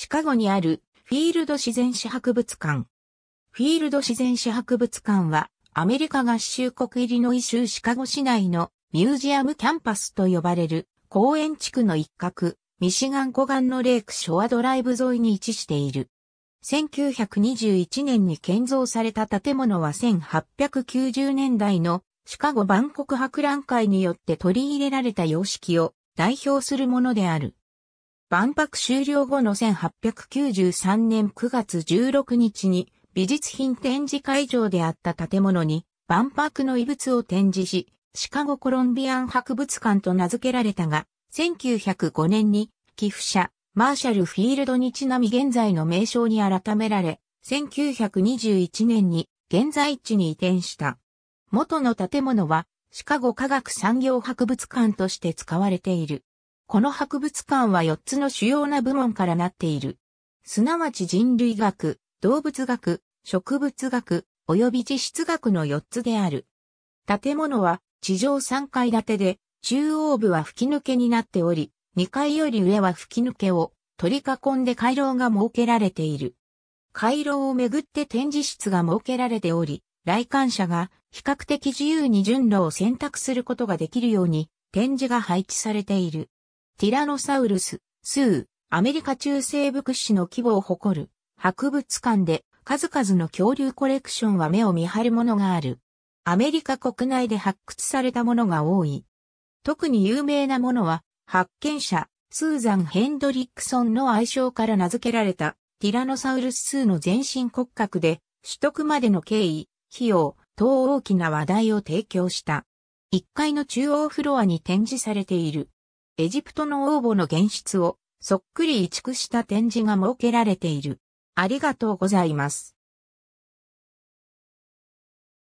シカゴにあるフィールド自然史博物館。フィールド自然史博物館はアメリカ合衆国イリノイ州シカゴ市内のミュージアムキャンパスと呼ばれる公園地区の一角、ミシガン湖岸のレイクショアドライブ沿いに位置している。1921年に建造された建物は1890年代のシカゴ万国博覧会によって取り入れられた様式を代表するものである。万博終了後の1893年9月16日に美術品展示会場であった建物に万博の遺物を展示し、シカゴコロンビアン博物館と名付けられたが、1905年に寄付者マーシャルフィールドにちなみ現在の名称に改められ、1921年に現在地に移転した。元の建物はシカゴ科学産業博物館として使われている。この博物館は4つの主要な部門からなっている。すなわち人類学、動物学、植物学、及び地質学の4つである。建物は地上3階建てで、中央部は吹き抜けになっており、2階より上は吹き抜けを取り囲んで回廊が設けられている。回廊をめぐって展示室が設けられており、来館者が比較的自由に順路を選択することができるように展示が配置されている。ティラノサウルス、スー、アメリカ中西部屈指の規模を誇る博物館で数々の恐竜コレクションは目を見張るものがある。アメリカ国内で発掘されたものが多い。特に有名なものは発見者、スーザン・ヘンドリックソンの愛称から名付けられたティラノサウルスーの全身骨格で取得までの経緯、費用等大きな話題を提供した。1階の中央フロアに展示されているエジプトの王母の現出をそっくり移築した展示が設けられている。ありがとうございます。